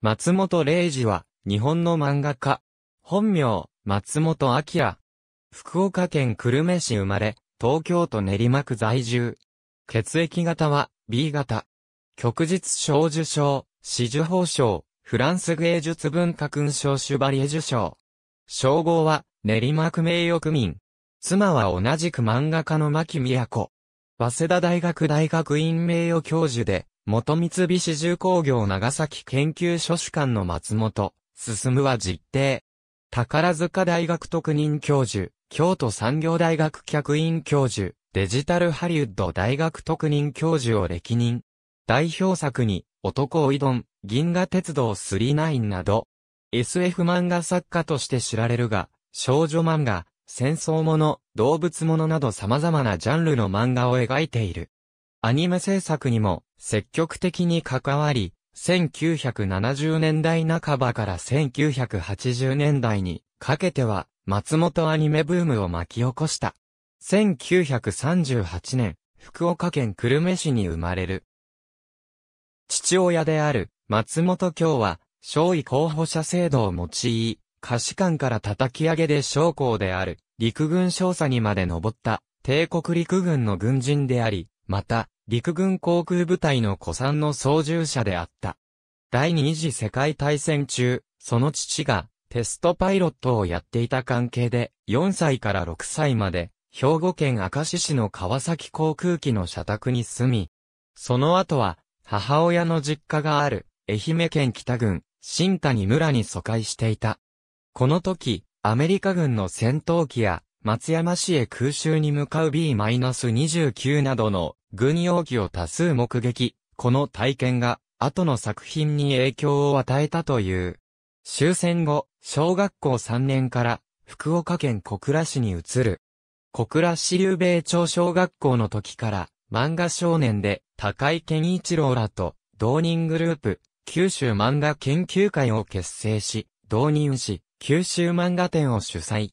松本零士は、日本の漫画家。本名、松本明。福岡県久留米市生まれ、東京都練馬区在住。血液型は、B 型。旭日小受賞、紫綬褒章、フランス芸術文化勲章シュバリエ受賞。称号は、練馬区名誉区民。妻は同じく漫画家の牧都。早稲田大学大学院名誉教授で、元三菱重工業長崎研究所主管の松本、進は実定。宝塚大学特任教授、京都産業大学客員教授、デジタルハリウッド大学特任教授を歴任。代表作に、男を挑ん、銀河鉄道39など、SF 漫画作家として知られるが、少女漫画、戦争もの、動物ものなど様々なジャンルの漫画を描いている。アニメ制作にも積極的に関わり、1970年代半ばから1980年代にかけては松本アニメブームを巻き起こした。1938年、福岡県久留米市に生まれる。父親である松本京は、少尉候補者制度を用い、歌詞官から叩き上げで将校である陸軍少佐にまで上った帝国陸軍の軍人であり、また、陸軍航空部隊の古参の操縦者であった。第二次世界大戦中、その父がテストパイロットをやっていた関係で、4歳から6歳まで、兵庫県明石市の川崎航空機の社宅に住み、その後は、母親の実家がある、愛媛県北郡、新谷村に疎開していた。この時、アメリカ軍の戦闘機や、松山市へ空襲に向かう B-29 などの軍用機を多数目撃、この体験が、後の作品に影響を与えたという。終戦後、小学校3年から、福岡県小倉市に移る。小倉市流米町小学校の時から、漫画少年で、高井健一郎らと、同人グループ、九州漫画研究会を結成し、同人誌、九州漫画展を主催。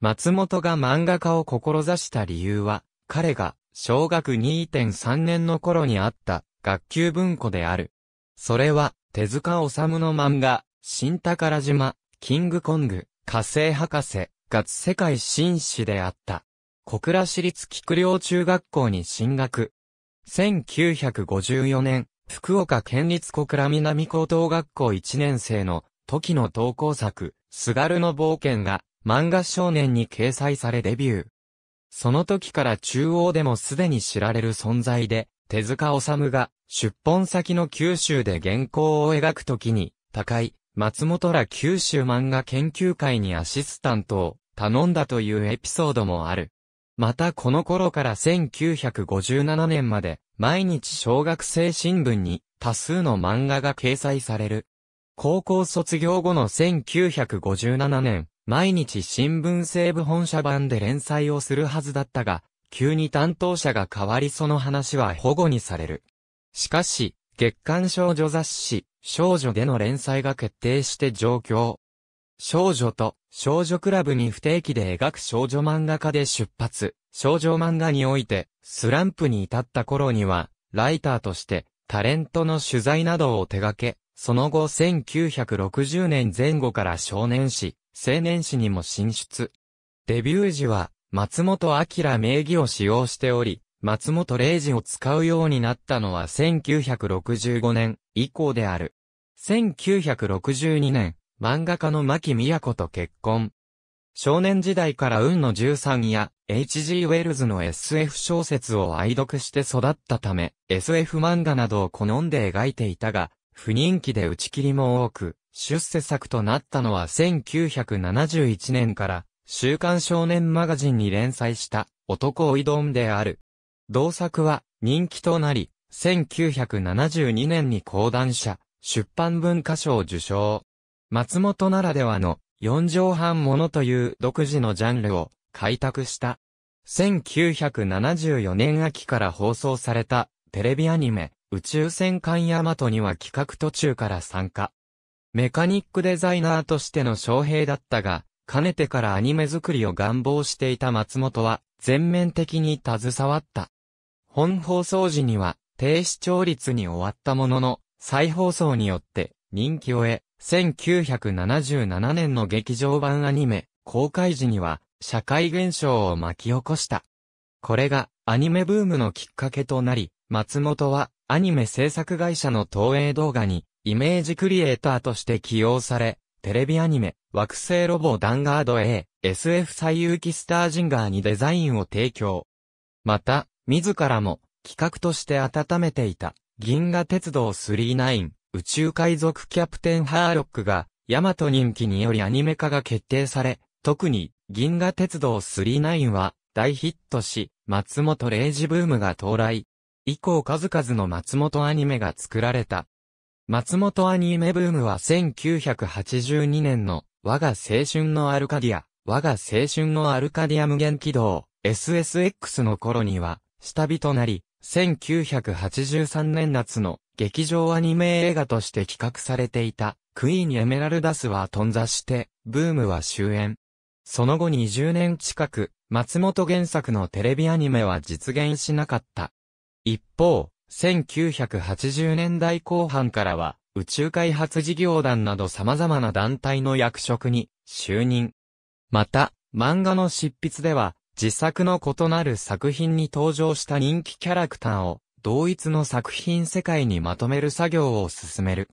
松本が漫画家を志した理由は、彼が小学2.3年の頃にあった学級文庫である。それは、手塚治虫の漫画、新宝島、キングコング、火星博士、が世界紳士であった。小倉市立菊陵中学校に進学。1954年、福岡県立小倉南高等学校1年生の時の投稿作、すがるの冒険が漫画少年に掲載されデビュー。その時から中央でもすでに知られる存在で、手塚治虫が出本先の九州で原稿を描く時に、高井、松本ら九州漫画研究会にアシスタントを頼んだというエピソードもある。またこの頃から1957年まで、毎日小学生新聞に多数の漫画が掲載される。高校卒業後の1957年、毎日新聞西部本社版で連載をするはずだったが、急に担当者が変わりその話は保護にされる。しかし、月刊少女雑誌、少女での連載が決定して上京。少女と少女クラブに不定期で描く少女漫画家で出発、少女漫画においてスランプに至った頃には、ライターとしてタレントの取材などを手掛け、その後1960年前後から少年誌、青年誌にも進出。デビュー時は、松本明名義を使用しており、松本零士を使うようになったのは1965年以降である。1962年、漫画家の牧美也子と結婚。少年時代から運の13や H.G. ウェルズの SF 小説を愛読して育ったため、SF 漫画などを好んで描いていたが、不人気で打ち切りも多く、出世作となったのは1971年から、週刊少年マガジンに連載した、男を挑んである。同作は、人気となり、1972年に講談社、出版文化賞受賞。松本ならではの、四畳半ものという独自のジャンルを、開拓した。1974年秋から放送された、テレビアニメ、宇宙戦艦ヤマトには企画途中から参加。メカニックデザイナーとしての将兵だったが、かねてからアニメ作りを願望していた松本は、全面的に携わった。本放送時には、低視聴率に終わったものの、再放送によって、人気を得、1977年の劇場版アニメ、公開時には、社会現象を巻き起こした。これが、アニメブームのきっかけとなり、松本は、アニメ制作会社の投影動画に、イメージクリエイターとして起用され、テレビアニメ、惑星ロボダンガード A、SF 最有機スタージンガーにデザインを提供。また、自らも企画として温めていた、銀河鉄道39、宇宙海賊キャプテンハーロックが、ヤマト人気によりアニメ化が決定され、特に、銀河鉄道39は大ヒットし、松本零士ブームが到来。以降数々の松本アニメが作られた。松本アニメブームは1982年の我が青春のアルカディア、我が青春のアルカディア無限軌道、SSX の頃には下火となり、1983年夏の劇場アニメ映画として企画されていたクイーンエメラルダスは頓挫して、ブームは終焉。その後20年近く、松本原作のテレビアニメは実現しなかった。一方、1980年代後半からは、宇宙開発事業団など様々な団体の役職に就任。また、漫画の執筆では、自作の異なる作品に登場した人気キャラクターを、同一の作品世界にまとめる作業を進める。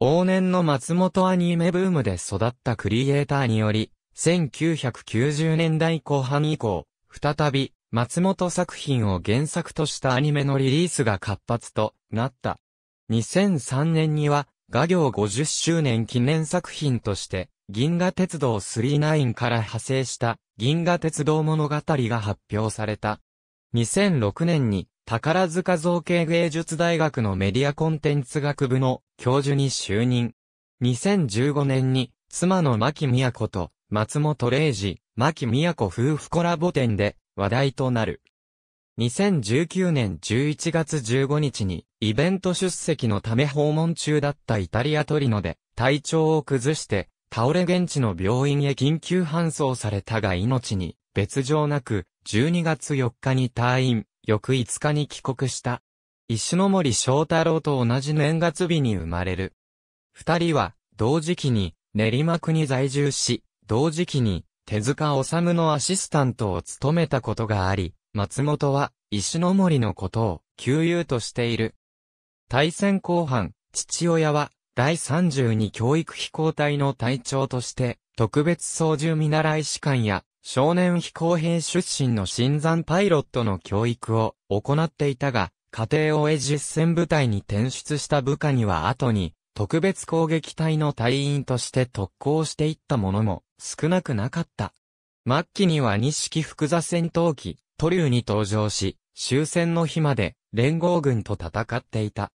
往年の松本アニメブームで育ったクリエイターにより、1990年代後半以降、再び松本作品を原作としたアニメのリリースが活発となった。2003年には、画業50周年記念作品として、銀河鉄道39から派生した銀河鉄道物語が発表された。2006年に宝塚造形芸術大学のメディアコンテンツ学部の教授に就任。2015年に妻の牧宮子と松本零士、牧宮子夫婦コラボ展で話題となる。2019年11月15日にイベント出席のため訪問中だったイタリアトリノで体調を崩して倒れ現地の病院へ緊急搬送されたが命に別状なく12月4日に退院、翌5日に帰国した。石森翔太郎と同じ年月日に生まれる。二人は同時期に練馬区に在住し、同時期に手塚治虫のアシスタントを務めたことがあり、松本は、石森のことを、旧友としている。対戦後半、父親は、第32教育飛行隊の隊長として、特別操縦見習い士官や、少年飛行兵出身の新山パイロットの教育を行っていたが、家庭を終え実戦部隊に転出した部下には後に、特別攻撃隊の隊員として特攻していったものも少なくなかった。末期には2式複座戦闘機、トリューに登場し、終戦の日まで連合軍と戦っていた。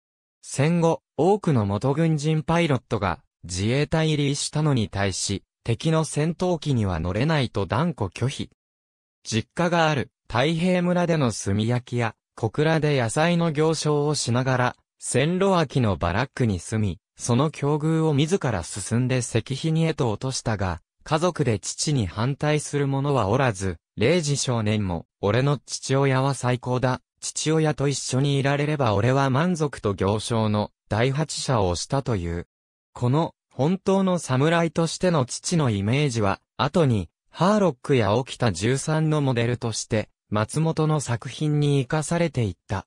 戦後、多くの元軍人パイロットが自衛隊入りしたのに対し、敵の戦闘機には乗れないと断固拒否。実家がある太平村での炭焼きや小倉で野菜の行商をしながら、線路脇のバラックに住み、その境遇を自ら進んで石碑にへと落としたが、家族で父に反対する者はおらず、0時少年も、俺の父親は最高だ。父親と一緒にいられれば俺は満足と行商の第八者をしたという。この、本当の侍としての父のイメージは、後に、ハーロックや起きた13のモデルとして、松本の作品に活かされていった。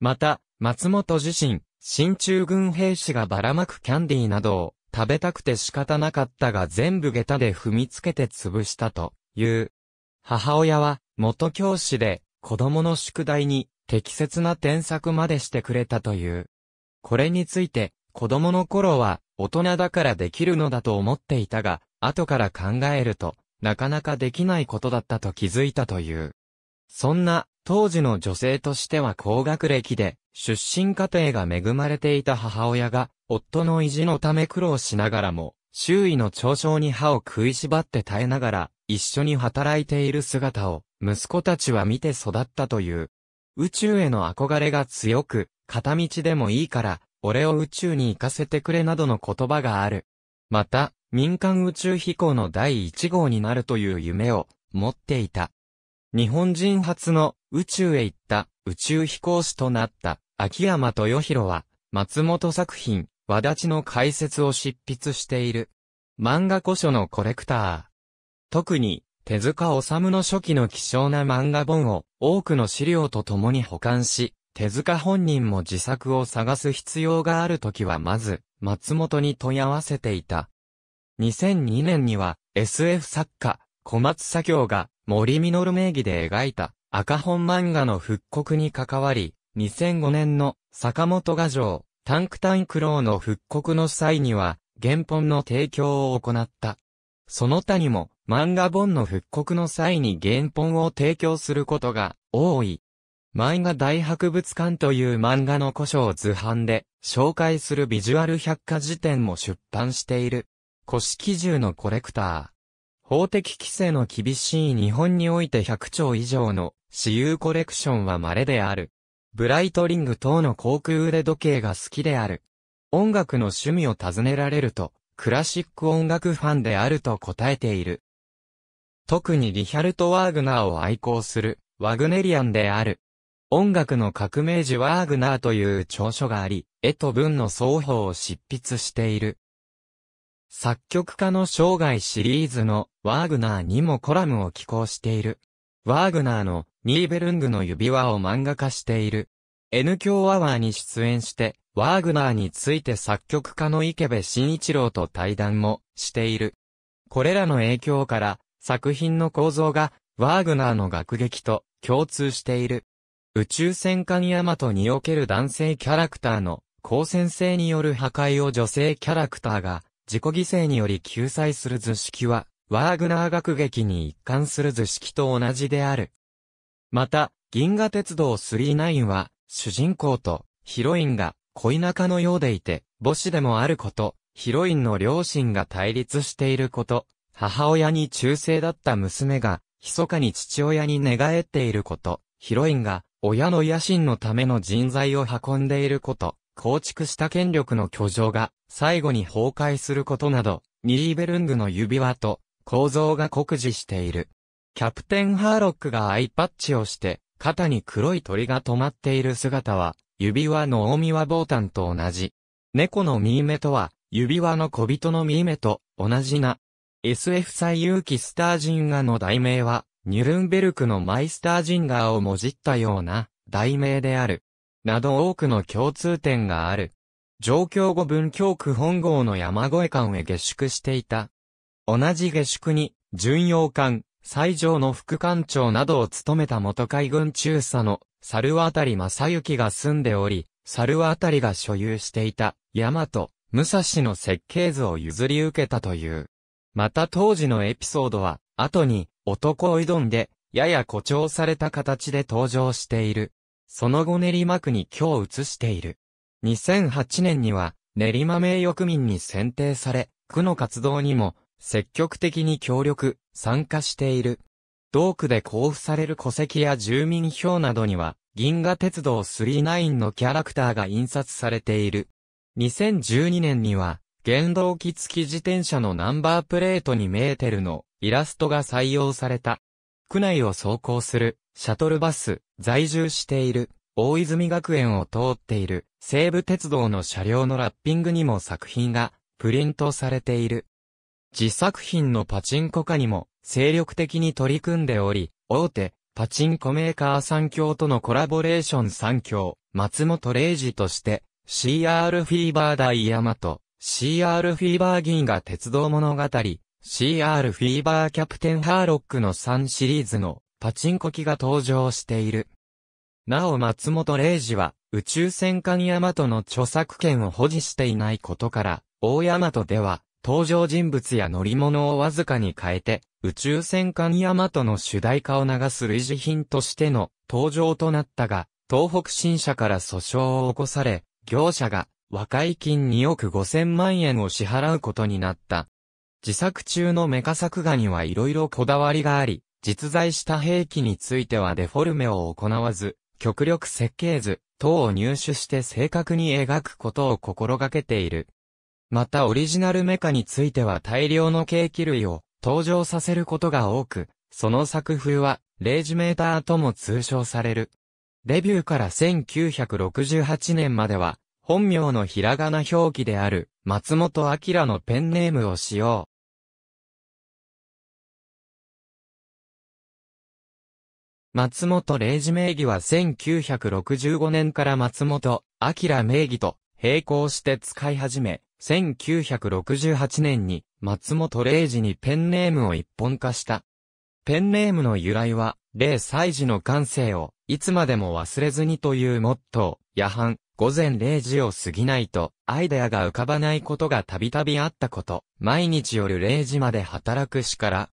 また、松本自身、進駐軍兵士がばらまくキャンディーなどを食べたくて仕方なかったが全部下駄で踏みつけて潰したという。母親は元教師で子供の宿題に適切な添削までしてくれたという。これについて子供の頃は大人だからできるのだと思っていたが、後から考えるとなかなかできないことだったと気づいたという。そんな当時の女性としては高学歴で出身家庭が恵まれていた母親が、夫の意地のため苦労しながらも、周囲の嘲笑に歯を食いしばって耐えながら、一緒に働いている姿を、息子たちは見て育ったという。宇宙への憧れが強く、片道でもいいから、俺を宇宙に行かせてくれなどの言葉がある。また、民間宇宙飛行の第一号になるという夢を持っていた。日本人初の宇宙へ行った宇宙飛行士となった。秋山豊弘は、松本作品、和立ちの解説を執筆している。漫画古書のコレクター。特に、手塚治虫の初期の希少な漫画本を多くの資料と共に保管し、手塚本人も自作を探す必要があるときはまず、松本に問い合わせていた。2002年には SF 作家、小松左京が森稔名義で描いた赤本漫画の復刻に関わり、2005年の坂本画城、タンクタンクローの復刻の際には、原本の提供を行った。その他にも、漫画本の復刻の際に原本を提供することが多い。漫画大博物館という漫画の古書を図版で紹介するビジュアル百科事典も出版している。古式銃のコレクター。法的規制の厳しい日本において100兆以上の私有コレクションは稀である。ブライトリング等の航空腕時計が好きである。音楽の趣味を尋ねられると、クラシック音楽ファンであると答えている。特にリヒャルト・ワーグナーを愛好する、ワグネリアンである。音楽の革命児ワーグナーという長所があり、絵と文の双方を執筆している。作曲家の生涯シリーズのワーグナーにもコラムを寄稿している。ワーグナーのニーベルングの指輪を漫画化している。N 響アワーに出演して、ワーグナーについて作曲家の池部慎一郎と対談もしている。これらの影響から作品の構造がワーグナーの楽劇と共通している。宇宙戦艦ヤマトにおける男性キャラクターの光線性による破壊を女性キャラクターが自己犠牲により救済する図式はワーグナー学劇に一貫する図式と同じである。また、銀河鉄道39は、主人公とヒロインが恋仲のようでいて、母子でもあること、ヒロインの両親が対立していること、母親に忠誠だった娘が、密かに父親に寝返っていること、ヒロインが、親の野心のための人材を運んでいること、構築した権力の居城が、最後に崩壊することなど、ニーベルングの指輪と、構造が酷似している。キャプテンハーロックがアイパッチをして、肩に黒い鳥が止まっている姿は、指輪の大輪ボータンと同じ。猫のミ目とは、指輪の小人のミ目と同じな。SF 最有機スタージンガの題名は、ニュルンベルクのマイスタージンガーをもじったような題名である。など多くの共通点がある。状況後文京区本郷の山越え間へ下宿していた同じ下宿に、巡洋艦、最上の副艦長などを務めた元海軍中佐の、猿渡正幸が住んでおり、猿渡が所有していた、大和、武蔵の設計図を譲り受けたという。また当時のエピソードは、後に、男を挑んで、やや誇張された形で登場している。その後練馬区に今日移している。2008年には、練馬名誉区民に選定され、区の活動にも積極的に協力、参加している。同区で交付される戸籍や住民票などには、銀河鉄道39のキャラクターが印刷されている。2012年には、原動機付き自転車のナンバープレートにメーテルのイラストが採用された。区内を走行するシャトルバス、在住している大泉学園を通っている西武鉄道の車両のラッピングにも作品がプリントされている。自作品のパチンコ化にも精力的に取り組んでおり、大手、パチンコメーカー三強とのコラボレーション三強、松本零士として、CR フィーバー大マト、CR フィーバー銀河鉄道物語、CR フィーバーキャプテンハーロックの3シリーズのパチンコ機が登場している。なお松本零士は宇宙戦艦ヤマトの著作権を保持していないことから、大ヤマトでは登場人物や乗り物をわずかに変えて、宇宙戦艦ヤマトの主題歌を流す類似品としての登場となったが、東北新社から訴訟を起こされ、業者が和解金2億5 0 0 0万円を支払うことになった。自作中のメカ作画には色々こだわりがあり、実在した兵器についてはデフォルメを行わず、極力設計図等を入手して正確に描くことを心がけている。またオリジナルメカについては大量のケーキ類を登場させることが多く、その作風は、レージメーターとも通称される。デビューから1968年までは、本名のひらがな表記である、松本明のペンネームを使用。松本零時名義は1965年から松本明名義と並行して使い始め、1968年に松本零士にペンネームを一本化した。ペンネームの由来は、零歳児の感性をいつまでも忘れずにというモットー、夜半、午前0時を過ぎないと、アイデアが浮かばないことがたびたびあったこと、毎日夜0時まで働くしから。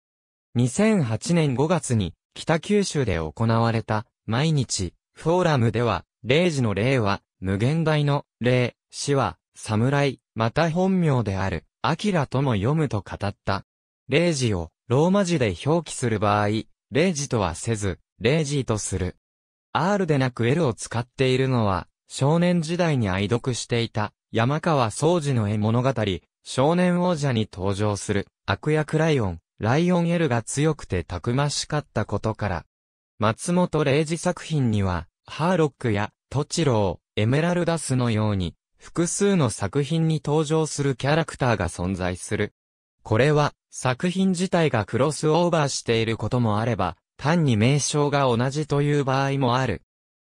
2008年5月に、北九州で行われた、毎日、フォーラムでは、0時の0は、無限大の0、死は、侍、また本名である、アキラとも読むと語った。レイジを、ローマ字で表記する場合、レイジとはせず、レイジーとする。R でなく L を使っているのは、少年時代に愛読していた、山川宗治の絵物語、少年王者に登場する、悪役ライオン、ライオン L が強くてたくましかったことから。松本レイジ作品には、ハーロックや、トチロー、エメラルダスのように、複数の作品に登場するキャラクターが存在する。これは、作品自体がクロスオーバーしていることもあれば、単に名称が同じという場合もある。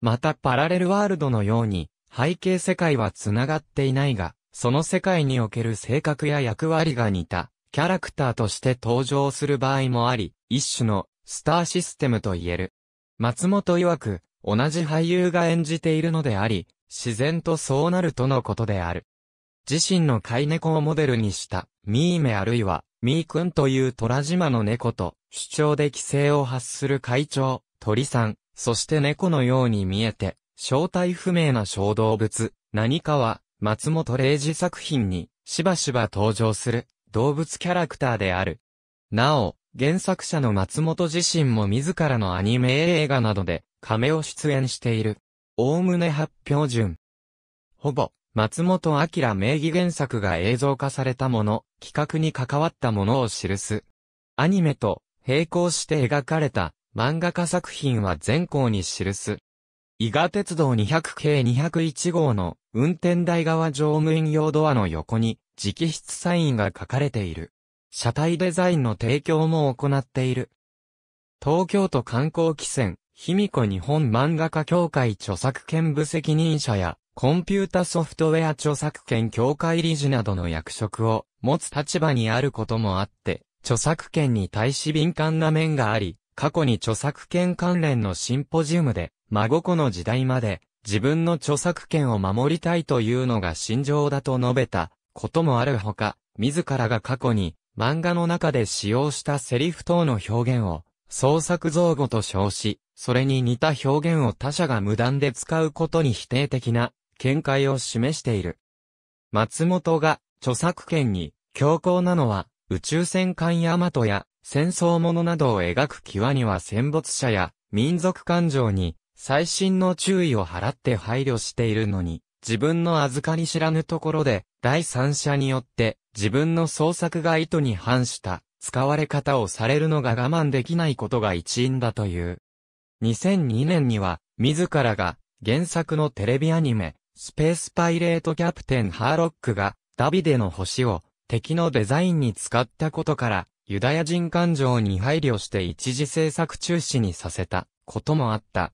またパラレルワールドのように、背景世界は繋がっていないが、その世界における性格や役割が似た、キャラクターとして登場する場合もあり、一種の、スターシステムと言える。松本曰く、同じ俳優が演じているのであり、自然とそうなるとのことである。自身の飼い猫をモデルにした、ミーメあるいは、ミー君という虎島の猫と、主張で規制を発する会長、鳥さん、そして猫のように見えて、正体不明な小動物、何かは、松本零士作品に、しばしば登場する、動物キャラクターである。なお、原作者の松本自身も自らのアニメ映画などで、亀を出演している。おおむね発表順。ほぼ、松本明名義原作が映像化されたもの、企画に関わったものを記す。アニメと並行して描かれた漫画家作品は全項に記す。伊賀鉄道200系201号の運転台側乗務員用ドアの横に直筆サインが書かれている。車体デザインの提供も行っている。東京都観光汽船卑弥呼日本漫画家協会著作権部責任者や、コンピュータソフトウェア著作権協会理事などの役職を持つ立場にあることもあって、著作権に対し敏感な面があり、過去に著作権関連のシンポジウムで、孫子の時代まで、自分の著作権を守りたいというのが心情だと述べたこともあるほか、自らが過去に漫画の中で使用したセリフ等の表現を創作造語と称し、それに似た表現を他者が無断で使うことに否定的な見解を示している。松本が著作権に強硬なのは宇宙戦艦ヤマトや戦争ものなどを描く際には戦没者や民族感情に最新の注意を払って配慮しているのに、自分の預かり知らぬところで第三者によって自分の創作が意図に反した使われ方をされるのが我慢できないことが一因だという。2002年には、自らが原作のテレビアニメ、スペースパイレートキャプテンハーロックが、ダビデの星を敵のデザインに使ったことから、ユダヤ人感情に配慮して一時制作中止にさせたこともあった。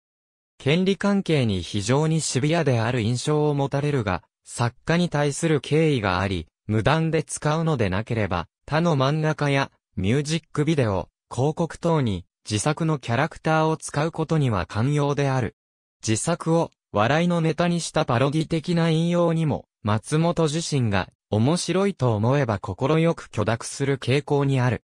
権利関係に非常にシビアである印象を持たれるが、作家に対する敬意があり、無断で使うのでなければ、他の漫画家やミュージックビデオ、広告等に自作のキャラクターを使うことには寛容である。自作を笑いのネタにしたパロディ的な引用にも、松本自身が面白いと思えば心よく許諾する傾向にある。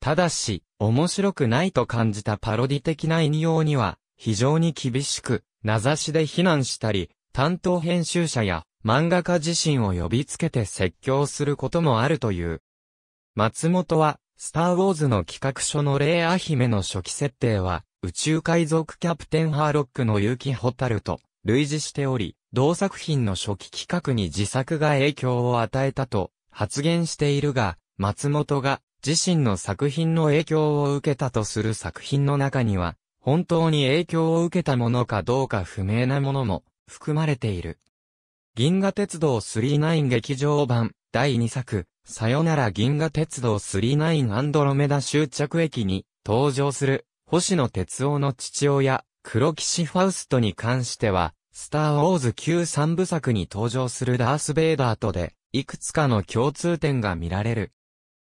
ただし、面白くないと感じたパロディ的な引用には、非常に厳しく、名指しで非難したり、担当編集者や漫画家自身を呼びつけて説教することもあるという。松本は、スターウォーズの企画書のレイア姫の初期設定は、宇宙海賊キャプテンハーロックの結城ホタルと類似しており、同作品の初期企画に自作が影響を与えたと発言しているが、松本が自身の作品の影響を受けたとする作品の中には、本当に影響を受けたものかどうか不明なものも含まれている。銀河鉄道39劇場版第2作さよなら銀河鉄道39アンドロメダ終着駅に登場する星野哲夫の父親、黒騎士ファウストに関しては、スター・ウォーズ旧三部作に登場するダース・ベイダーとで、いくつかの共通点が見られる。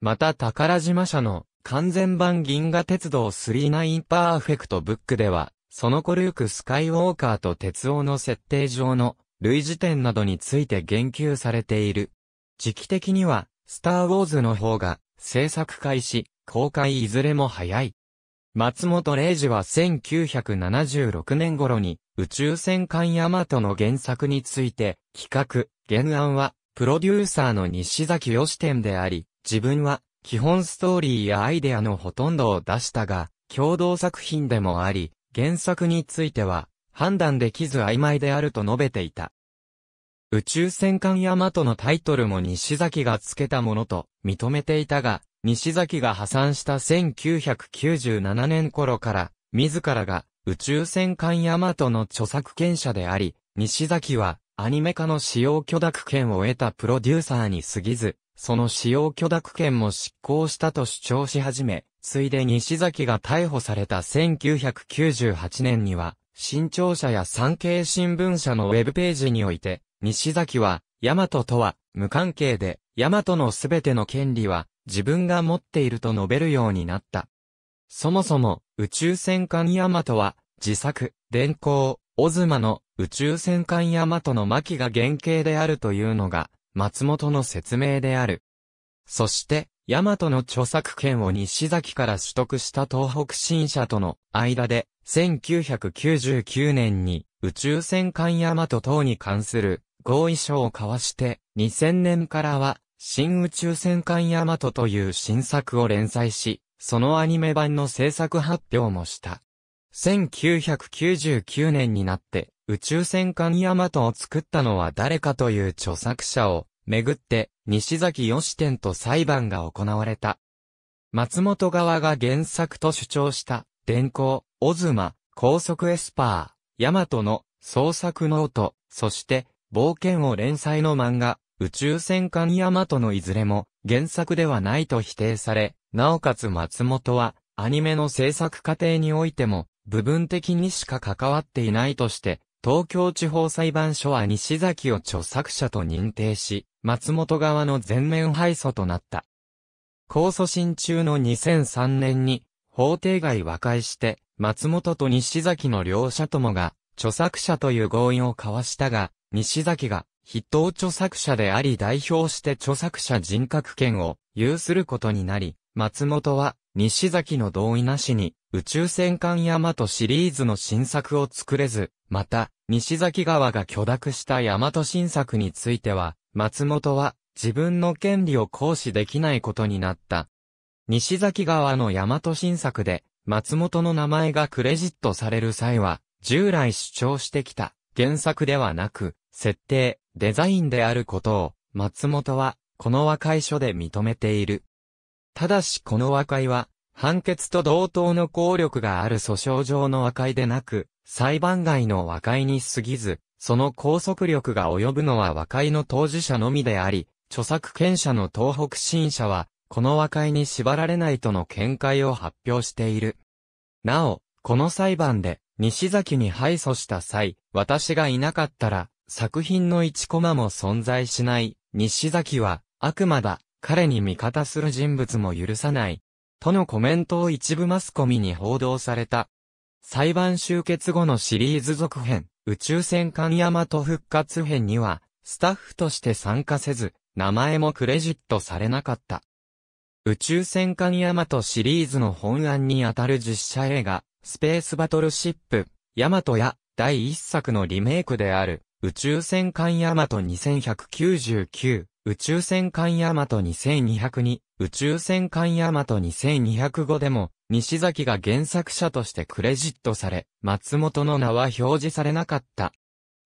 また宝島社の完全版銀河鉄道39パーフェクトブックでは、その頃、ルーク・スカイウォーカーと鉄夫の設定上の類似点などについて言及されている。時期的にはスター・ウォーズの方が、制作開始、公開いずれも早い。松本零士は1976年頃に、宇宙戦艦ヤマトの原作について、企画、原案は、プロデューサーの西崎義典であり、自分は、基本ストーリーやアイデアのほとんどを出したが、共同作品でもあり、原作については、判断できず曖昧であると述べていた。宇宙戦艦ヤマトのタイトルも西崎が付けたものと認めていたが、西崎が破産した1997年頃から、自らが宇宙戦艦ヤマトの著作権者であり、西崎はアニメ化の使用許諾権を得たプロデューサーに過ぎず、その使用許諾権も執行したと主張し始め、ついで西崎が逮捕された1998年には、新潮社や産経新聞社のウェブページにおいて、西崎は、ヤマトとは無関係で、ヤマトのすべての権利は自分が持っていると述べるようになった。そもそも、宇宙戦艦ヤマトは、自作、電光、オズマの宇宙戦艦ヤマトの巻が原型であるというのが、松本の説明である。そして、ヤマトの著作権を西崎から取得した東北新社との間で、1999年に宇宙戦艦ヤマト等に関する合意書を交わして、2000年からは、新宇宙戦艦ヤマトという新作を連載し、そのアニメ版の制作発表もした。1999年になって、宇宙戦艦ヤマトを作ったのは誰かという著作者を、めぐって、西崎義天と裁判が行われた。松本側が原作と主張した、電光、オズマ、高速エスパー、ヤマトの創作ノート、そして、冒険を連載の漫画、宇宙戦艦ヤマトのいずれも原作ではないと否定され、なおかつ松本は、アニメの制作過程においても、部分的にしか関わっていないとして、東京地方裁判所は西崎を著作者と認定し、松本側の全面敗訴となった。控訴審中の2003年に、法廷外和解して、松本と西崎の両者ともが、著作者という合意を交わしたが、西崎が、筆頭著作者であり代表して著作者人格権を有することになり、松本は、西崎の同意なしに、宇宙戦艦ヤマトシリーズの新作を作れず、また、西崎側が許諾したヤマト新作については、松本は、自分の権利を行使できないことになった。西崎側のヤマト新作で、松本の名前がクレジットされる際は、従来主張してきた原作ではなく、設定、デザインであることを、松本は、この和解書で認めている。ただしこの和解は、判決と同等の効力がある訴訟上の和解でなく、裁判外の和解に過ぎず、その拘束力が及ぶのは和解の当事者のみであり、著作権者の東北新社は、この和解に縛られないとの見解を発表している。なお、この裁判で、西崎に敗訴した際、私がいなかったら、作品の1コマも存在しない、西崎は、悪魔だ、彼に味方する人物も許さない、とのコメントを一部マスコミに報道された。裁判終結後のシリーズ続編、宇宙戦艦ヤマト復活編には、スタッフとして参加せず、名前もクレジットされなかった。宇宙戦艦ヤマトシリーズの本案にあたる実写映画、スペースバトルシップ、ヤマトや、第一作のリメイクである、宇宙戦艦ヤマト2199、宇宙戦艦ヤマト2202、宇宙戦艦ヤマト2205でも、西崎が原作者としてクレジットされ、松本の名は表示されなかった。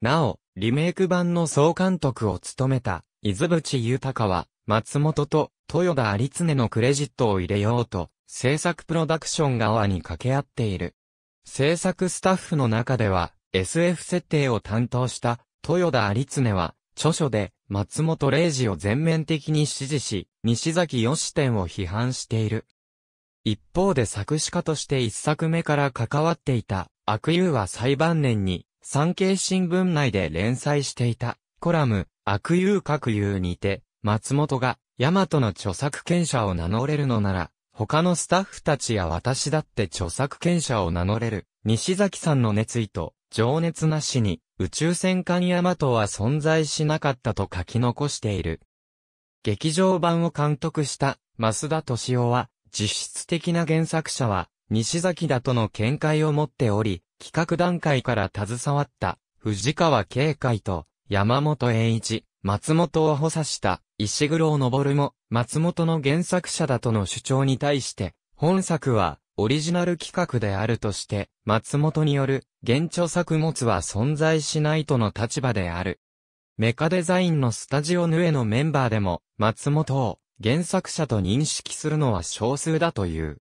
なお、リメイク版の総監督を務めた、伊豆淵豊は、松本と豊田有常のクレジットを入れようと、制作プロダクション側に掛け合っている。制作スタッフの中では、SF 設定を担当した豊田有常は、著書で松本零士を全面的に支持し、西崎義典を批判している。一方で作詞家として一作目から関わっていた悪友は最晩年に産経新聞内で連載していたコラム悪友各友にて松本が、ヤマトの著作権者を名乗れるのなら、他のスタッフたちや私だって著作権者を名乗れる、西崎さんの熱意と、情熱なしに、宇宙戦艦ヤマトは存在しなかったと書き残している。劇場版を監督した、増田敏夫は、実質的な原作者は、西崎だとの見解を持っており、企画段階から携わった、藤川慶海と、山本栄一、松本を補佐した、石黒昇も、松本の原作者だとの主張に対して、本作は、オリジナル企画であるとして、松本による、現著作物は存在しないとの立場である。メカデザインのスタジオヌエのメンバーでも、松本を、原作者と認識するのは少数だという。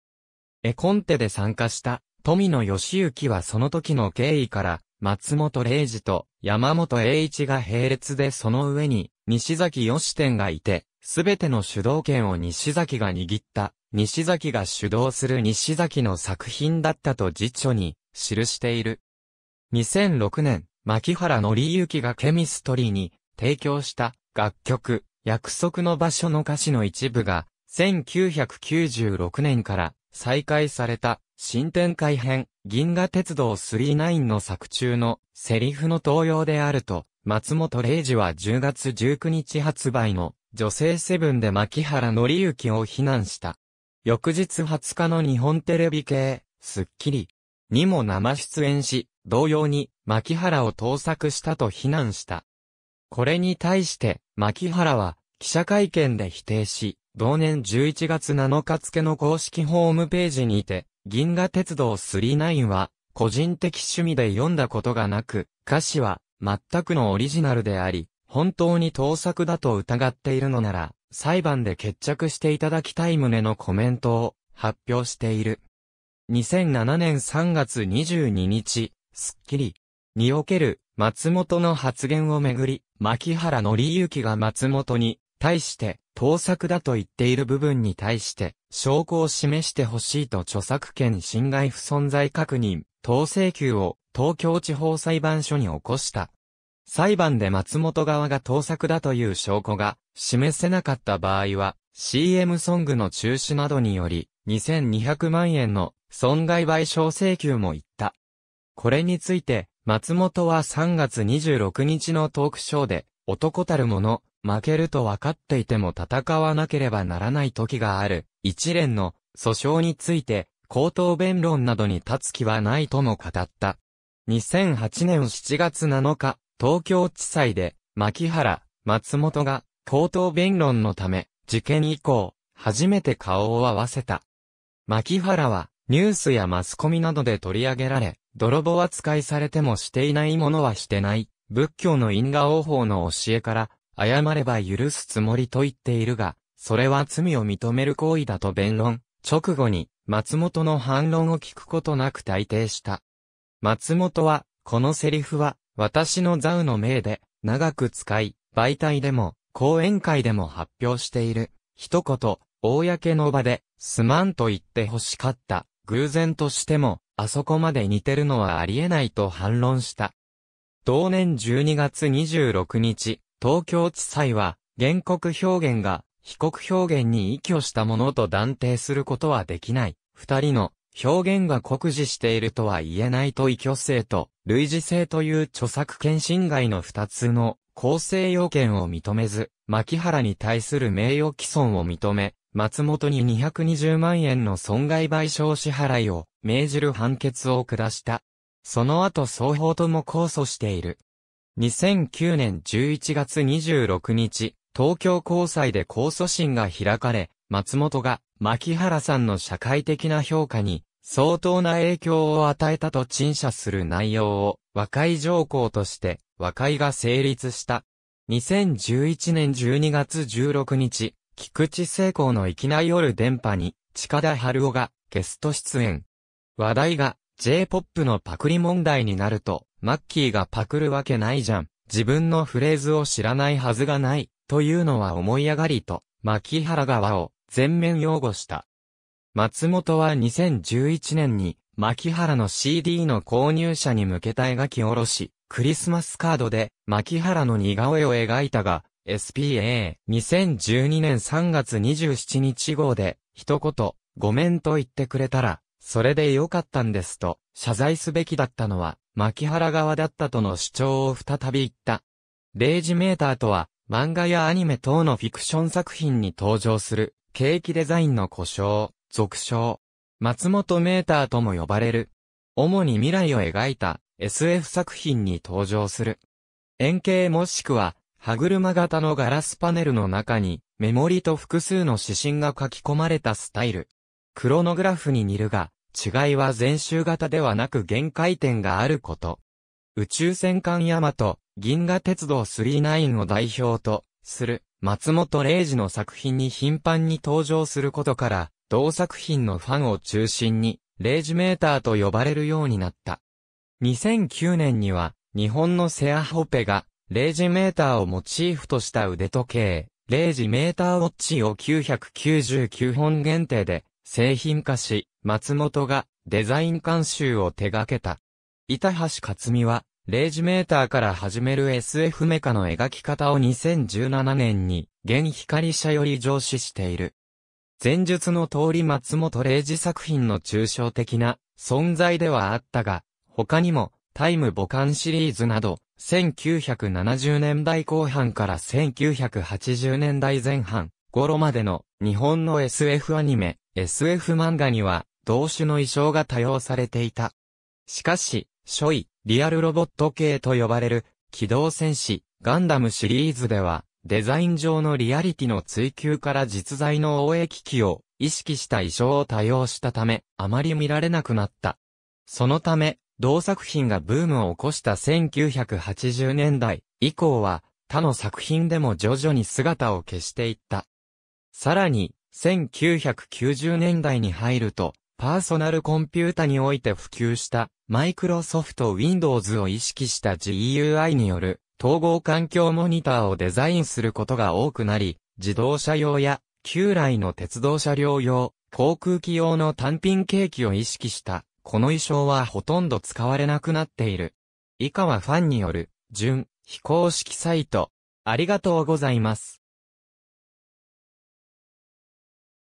絵コンテで参加した、富野義行はその時の経緯から、松本零士と山本栄一が並列でその上に、西崎義天がいて、すべての主導権を西崎が握った、西崎が主導する西崎の作品だったと辞書に記している。2006年、牧原紀之がケミストリーに提供した楽曲、約束の場所の歌詞の一部が、1996年から再開された。新展開編、銀河鉄道39の作中のセリフの登用であると、松本零士は10月19日発売の女性セブンで牧原則之を非難した。翌日20日の日本テレビ系、スッキリにも生出演し、同様に牧原を盗作したと非難した。これに対して、牧原は記者会見で否定し、同年11月7日付の公式ホームページにて、銀河鉄道39は、個人的趣味で読んだことがなく、歌詞は、全くのオリジナルであり、本当に盗作だと疑っているのなら、裁判で決着していただきたい旨のコメントを発表している。2007年3月22日、スッキリにおける松本の発言をめぐり、牧原の之が松本に対して、盗作だと言っている部分に対して、証拠を示してほしいと著作権侵害不存在確認、等請求を東京地方裁判所に起こした。裁判で松本側が盗作だという証拠が示せなかった場合は、CM ソングの中止などにより、2200万円の損害賠償請求も言った。これについて、松本は3月26日のトークショーで、男たるもの、負けると分かっていても戦わなければならない時がある。一連の訴訟について、口頭弁論などに立つ気はないとも語った。2008年7月7日、東京地裁で、牧原、松本が、口頭弁論のため、事件以降、初めて顔を合わせた。牧原は、ニュースやマスコミなどで取り上げられ、泥棒扱いされてもしていないものはしてない、仏教の因果応報の教えから、謝れば許すつもりと言っているが、それは罪を認める行為だと弁論、直後に、松本の反論を聞くことなく退廷した。松本は、このセリフは、私のザウの命で、長く使い、媒体でも、講演会でも発表している。一言、公の場で、すまんと言って欲しかった。偶然としても、あそこまで似てるのはありえないと反論した。同年12月26日、東京地裁は、原告表現が被告表現に依拠したものと断定することはできない。二人の表現が酷似しているとは言えないと依拠性と類似性という著作権侵害の二つの構成要件を認めず、牧原に対する名誉毀損を認め、松本に220万円の損害賠償支払いを命じる判決を下した。その後双方とも控訴している。2009年11月26日、東京高裁で控訴審が開かれ、松本が、牧原さんの社会的な評価に、相当な影響を与えたと陳謝する内容を、和解条項として、和解が成立した。2011年12月16日、菊池聖光の生きない夜電波に、近田春夫がゲスト出演。話題が J-POP のパクリ問題になると、マッキーがパクるわけないじゃん。自分のフレーズを知らないはずがない、というのは思い上がりと、牧原側を全面擁護した。松本は2011年に、牧原の CD の購入者に向けた描き下ろし、クリスマスカードで、牧原の似顔絵を描いたが、SPA、2012年3月27日号で、一言、ごめんと言ってくれたら、それでよかったんですと、謝罪すべきだったのは、牧原側だったとの主張を再び言った。レイジメーターとは、漫画やアニメ等のフィクション作品に登場する、景気デザインの故障、俗称、松本メーターとも呼ばれる。主に未来を描いた SF 作品に登場する。円形もしくは、歯車型のガラスパネルの中に、メモリと複数の指針が書き込まれたスタイル。クロノグラフに似るが、違いは全周型ではなく限界点があること。宇宙戦艦ヤマト、銀河鉄道39を代表とする松本零士の作品に頻繁に登場することから、同作品のファンを中心に、零士メーターと呼ばれるようになった。2009年には、日本のセアホペが、零士メーターをモチーフとした腕時計、零時メーターウォッチを999本限定で製品化し、松本がデザイン監修を手掛けた。板橋克美は、レイジメーターから始める SF メカの描き方を2017年に、現光社より上司している。前述の通り松本レイジ作品の抽象的な存在ではあったが、他にも、タイム母艦シリーズなど、1970年代後半から1980年代前半頃までの日本の SF アニメ、SF 漫画には、同種の衣装が多用されていた。しかし、初位、リアルロボット系と呼ばれる、機動戦士、ガンダムシリーズでは、デザイン上のリアリティの追求から実在の応援機器を意識した衣装を多用したため、あまり見られなくなった。そのため、同作品がブームを起こした1980年代以降は、他の作品でも徐々に姿を消していった。さらに、1990年代に入ると、パーソナルコンピュータにおいて普及したマイクロソフト Windows を意識した GUI による統合環境モニターをデザインすることが多くなり、自動車用や旧来の鉄道車両用、航空機用の単品ケーキを意識したこの衣装はほとんど使われなくなっている。以下はファンによる純非公式サイト。ありがとうございます。